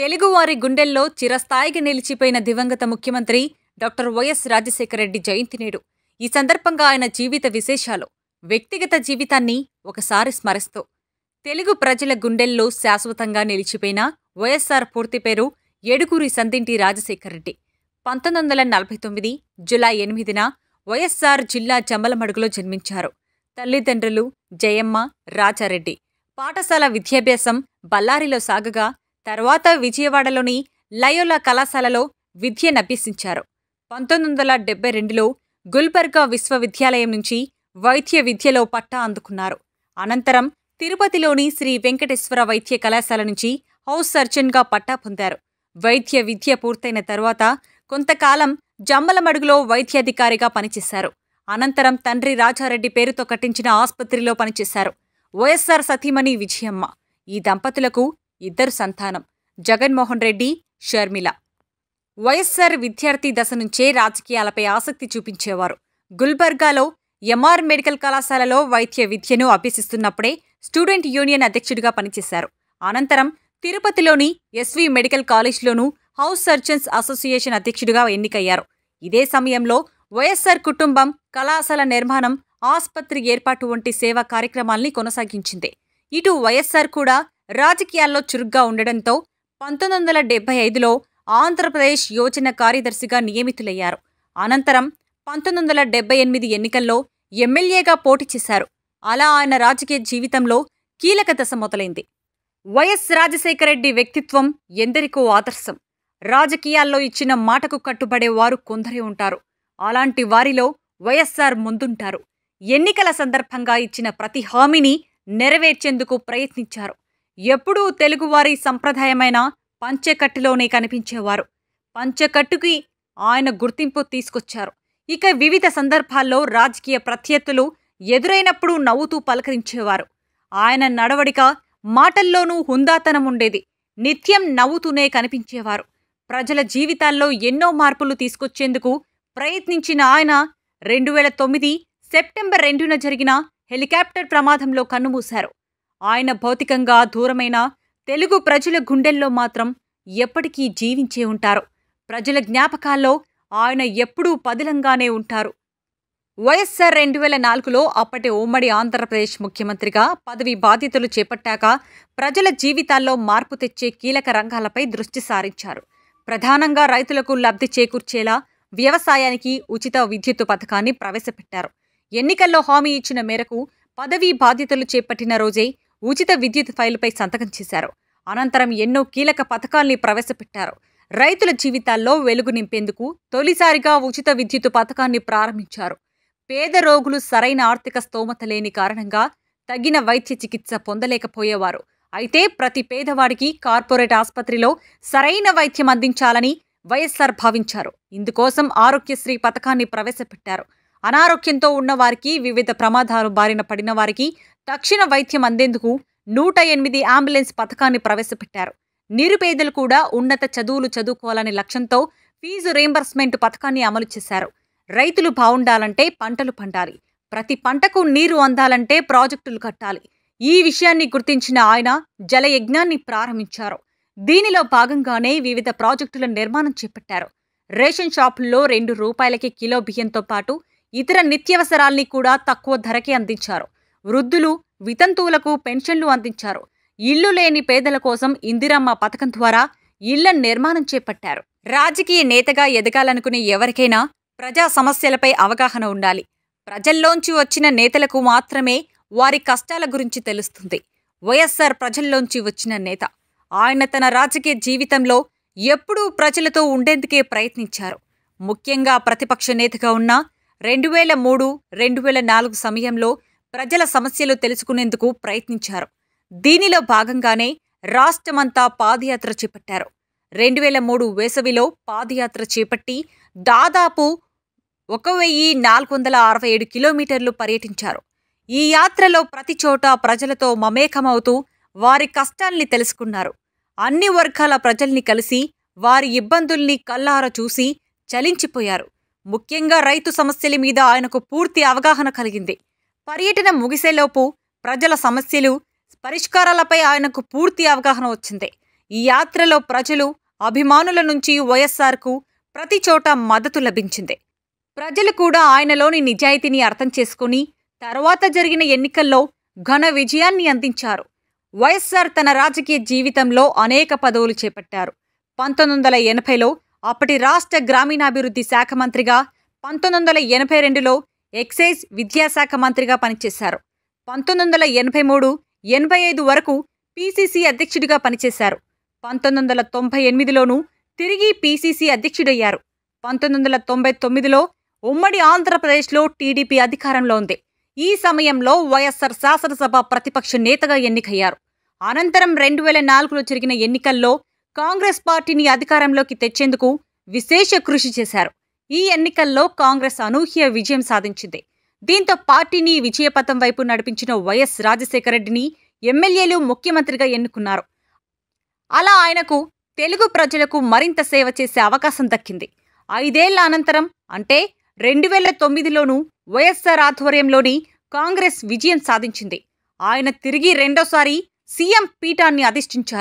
తెలుగువారి గుండెల్లో చిరస్థాయికి నిలిచిపోయిన దివంగత ముఖ్యమంత్రి డాక్టర్ వైఎస్ రాజశేఖరరెడ్డి జయంతి నేడు ఈ సందర్భంగా ఆయన జీవిత విశేషాలు వ్యక్తిగత జీవితాన్ని ఒకసారి స్మరిస్తూ తెలుగు ప్రజల గుండెల్లో శాశ్వతంగా నిలిచిపోయిన వైఎస్ఆర్ పూర్తి పేరు ఏడుకూరి సందింటి రాజశేఖరరెడ్డి పంతొమ్మిది వందల నలభై తొమ్మిది జులై ఎనిమిదిన వైఎస్ఆర్ జిల్లా జమ్మలమడుగులో జన్మించారు తల్లిదండ్రులు జయమ్మ రాజారెడ్డి పాఠశాల విద్యాభ్యాసం బళ్ళారిలో సాగగా తర్వాత విజయవాడలోని లయోలా కళాశాలలో విద్యనభ్యసించారు పంతొమ్మిది వందల డెబ్బై రెండులో గుల్బర్గా విశ్వవిద్యాలయం నుంచి వైద్య విద్యలో పట్టా అందుకున్నారు అనంతరం తిరుపతిలోని శ్రీ వెంకటేశ్వర వైద్య కళాశాల నుంచి హౌస్ సర్జన్గా పట్టా పొందారు వైద్య విద్య పూర్తయిన తర్వాత కొంతకాలం జమ్మలమడుగులో వైద్యాధికారిగా పనిచేశారు అనంతరం తండ్రి రాజారెడ్డి పేరుతో కట్టించిన ఆసుపత్రిలో పనిచేశారు వైఎస్ఆర్ సతీమణి విజయమ్మ ఈ దంపతులకు ఇద్దరు సంతానం జగన్మోహన్ రెడ్డి షర్మిల వైఎస్సార్ విద్యార్థి దశ నుంచే రాజకీయాలపై ఆసక్తి చూపించేవారు గుల్బర్గాలో ఎంఆర్ మెడికల్ కళాశాలలో వైద్య విద్యను అభ్యసిస్తున్నప్పుడే స్టూడెంట్ యూనియన్ అధ్యక్షుడిగా పనిచేశారు అనంతరం తిరుపతిలోని ఎస్వి మెడికల్ కాలేజ్లోనూ హౌస్ సర్జన్స్ అసోసియేషన్ అధ్యక్షుడిగా ఎన్నికయ్యారు ఇదే సమయంలో వైఎస్సార్ కుటుంబం కళాశాల నిర్మాణం ఆసుపత్రి ఏర్పాటు వంటి సేవా కార్యక్రమాల్ని కొనసాగించింది ఇటు వైఎస్సార్ కూడా రాజకీయాల్లో చురుగ్గా ఉండడంతో పంతొమ్మిది వందల డెబ్బై ఐదులో ఆంధ్రప్రదేశ్ యోజన కార్యదర్శిగా నియమితులయ్యారు అనంతరం పంతొమ్మిది వందల డెబ్బై ఎనిమిది ఎన్నికల్లో ఎమ్మెల్యేగా పోటీ చేశారు అలా ఆయన రాజకీయ జీవితంలో కీలక దశ మొదలైంది వైఎస్ రాజశేఖరరెడ్డి వ్యక్తిత్వం ఎందరికో ఆదర్శం రాజకీయాల్లో ఇచ్చిన మాటకు కట్టుబడే వారు కొందరే ఉంటారు అలాంటి వారిలో వైఎస్ఆర్ ముందుంటారు ఎన్నికల సందర్భంగా ఇచ్చిన ప్రతి హామీని నెరవేర్చేందుకు ప్రయత్నించారు ఎప్పుడూ తెలుగువారి సంప్రదాయమైన పంచెకట్టులోనే కనిపించేవారు పంచెకట్టుకి ఆయన గుర్తింపు తీసుకొచ్చారు ఇక వివిధ సందర్భాల్లో రాజకీయ ప్రత్యర్థులు ఎదురైనప్పుడు నవ్వుతూ పలకరించేవారు ఆయన నడవడిక మాటల్లోనూ హుందాతనం ఉండేది నిత్యం నవ్వుతూనే కనిపించేవారు ప్రజల జీవితాల్లో ఎన్నో మార్పులు తీసుకొచ్చేందుకు ప్రయత్నించిన ఆయన రెండు వేల తొమ్మిది సెప్టెంబర్ రెండున జరిగిన హెలికాప్టర్ ప్రమాదంలో కన్నుమూశారు ఆయన భౌతికంగా దూరమైన తెలుగు ప్రజల గుండెల్లో మాత్రం ఎప్పటికీ జీవించే ఉంటారు ప్రజల జ్ఞాపకాల్లో ఆయన ఎప్పుడూ పదిలంగానే ఉంటారు వైఎస్ఆర్ రెండు వేల నాలుగులో అప్పటి ఉమ్మడి ఆంధ్రప్రదేశ్ ముఖ్యమంత్రిగా పదవి బాధ్యతలు చేపట్టాక ప్రజల జీవితాల్లో మార్పు తెచ్చే కీలక రంగాలపై దృష్టి సారించారు ప్రధానంగా రైతులకు లబ్ధి చేకూర్చేలా వ్యవసాయానికి ఉచిత విద్యుత్ పథకాన్ని ప్రవేశపెట్టారు ఎన్నికల్లో హామీ ఇచ్చిన మేరకు పదవీ బాధ్యతలు చేపట్టిన రోజే ఉచిత విద్యుత్ ఫైలుపై సంతకం చేశారు అనంతరం ఎన్నో కీలక పథకాల్ని ప్రవేశపెట్టారు రైతుల జీవితాల్లో వెలుగు నింపేందుకు తొలిసారిగా ఉచిత విద్యుత్ పథకాన్ని ప్రారంభించారు పేద రోగులు సరైన ఆర్థిక స్తోమత లేని కారణంగా తగిన వైద్య చికిత్స పొందలేకపోయేవారు అయితే ప్రతి పేదవాడికి కార్పొరేట్ ఆసుపత్రిలో సరైన వైద్యం అందించాలని వైఎస్ఆర్ భావించారు ఇందుకోసం ఆరోగ్యశ్రీ పథకాన్ని ప్రవేశపెట్టారు అనారోగ్యంతో ఉన్నవారికి వివిధ ప్రమాదాలు బారిన పడిన వారికి తక్షణ వైద్యం అందేందుకు నూట ఎనిమిది అంబులెన్స్ పథకాన్ని ప్రవేశపెట్టారు నిరుపేదలు కూడా ఉన్నత చదువులు చదువుకోవాలనే లక్ష్యంతో ఫీజు రీంబర్స్మెంట్ పథకాన్ని అమలు చేశారు రైతులు బాగుండాలంటే పంటలు పండాలి ప్రతి పంటకు నీరు అందాలంటే ప్రాజెక్టులు కట్టాలి ఈ విషయాన్ని గుర్తించిన ఆయన జలయజ్ఞాన్ని ప్రారంభించారు దీనిలో భాగంగానే వివిధ ప్రాజెక్టుల నిర్మాణం చేపట్టారు రేషన్ షాపుల్లో రెండు రూపాయలకి కిలో బియ్యంతో పాటు ఇతర నిత్యవసరాల్ని కూడా తక్కువ ధరకే అందించారు వృద్ధులు వితంతువులకు పెన్షన్లు అందించారు ఇల్లు లేని పేదల కోసం ఇందిరమ్మ పథకం ద్వారా ఇళ్ల నిర్మాణం చేపట్టారు రాజకీయ నేతగా ఎదగాలనుకునే ఎవరికైనా ప్రజా సమస్యలపై అవగాహన ఉండాలి ప్రజల్లోంచి వచ్చిన నేతలకు మాత్రమే వారి కష్టాల గురించి తెలుస్తుంది వైఎస్ఆర్ ప్రజల్లోంచి వచ్చిన నేత ఆయన తన రాజకీయ జీవితంలో ఎప్పుడూ ప్రజలతో ఉండేందుకే ప్రయత్నించారు ముఖ్యంగా ప్రతిపక్ష నేతగా ఉన్న రెండు వేల మూడు రెండు వేల నాలుగు సమయంలో ప్రజల సమస్యలు తెలుసుకునేందుకు ప్రయత్నించారు దీనిలో భాగంగానే రాష్ట్రమంతా పాదయాత్ర చేపట్టారు రెండు వేల మూడు వేసవిలో పాదయాత్ర చేపట్టి దాదాపు ఒక వెయ్యి నాలుగు వందల అరవై ఏడు కిలోమీటర్లు పర్యటించారు ఈ యాత్రలో ప్రతి చోట ప్రజలతో మమేకమవుతూ వారి కష్టాల్ని తెలుసుకున్నారు అన్ని వర్గాల ప్రజల్ని కలిసి వారి ఇబ్బందుల్ని కల్లార చూసి చలించిపోయారు ముఖ్యంగా రైతు సమస్యల మీద ఆయనకు పూర్తి అవగాహన కలిగింది పర్యటన ముగిసేలోపు ప్రజల సమస్యలు పరిష్కారాలపై ఆయనకు పూర్తి అవగాహన వచ్చింది ఈ యాత్రలో ప్రజలు అభిమానుల నుంచి వైఎస్ఆర్కు ప్రతి చోట మద్దతు లభించింది ప్రజలు కూడా ఆయనలోని నిజాయితీని అర్థం చేసుకుని తర్వాత జరిగిన ఎన్నికల్లో ఘన విజయాన్ని అందించారు వైఎస్ఆర్ తన రాజకీయ జీవితంలో అనేక పదవులు చేపట్టారు పంతొమ్మిది వందల ఎనభైలో అప్పటి రాష్ట్ర గ్రామీణాభివృద్ధి శాఖ మంత్రిగా పంతొమ్మిది వందల ఎనభై రెండులో ఎక్సైజ్ విద్యాశాఖ మంత్రిగా పనిచేశారు పంతొమ్మిది వందల ఎనభై మూడు ఎనభై ఐదు వరకు పీసీసీ అధ్యక్షుడిగా పనిచేశారు పంతొమ్మిది వందల తొంభై ఎనిమిదిలోనూ తిరిగి పీసీసీ అధ్యక్షుడయ్యారు పంతొమ్మిది వందల తొంభై తొమ్మిదిలో ఉమ్మడి ఆంధ్రప్రదేశ్లో టీడీపీ అధికారంలో ఉంది ఈ సమయంలో వైఎస్ఆర్ శాసనసభ ప్రతిపక్ష నేతగా ఎన్నికయ్యారు అనంతరం రెండు వేల నాలుగులో జరిగిన ఎన్నికల్లో కాంగ్రెస్ పార్టీని అధికారంలోకి తెచ్చేందుకు విశేష కృషి చేశారు ఈ ఎన్నికల్లో కాంగ్రెస్ అనూహ్య విజయం సాధించింది దీంతో పార్టీని విజయపథం వైపు నడిపించిన వైఎస్ రాజశేఖర రెడ్డిని ఎమ్మెల్యేలు ముఖ్యమంత్రిగా ఎన్నుకున్నారు అలా ఆయనకు తెలుగు ప్రజలకు మరింత సేవ చేసే అవకాశం దక్కింది ఐదేళ్ల అనంతరం అంటే రెండు వేల తొమ్మిదిలోనూ వైఎస్ఆర్ ఆధ్వర్యంలోని కాంగ్రెస్ విజయం సాధించింది ఆయన తిరిగి రెండోసారి సీఎం పీఠాన్ని అధిష్ఠించారు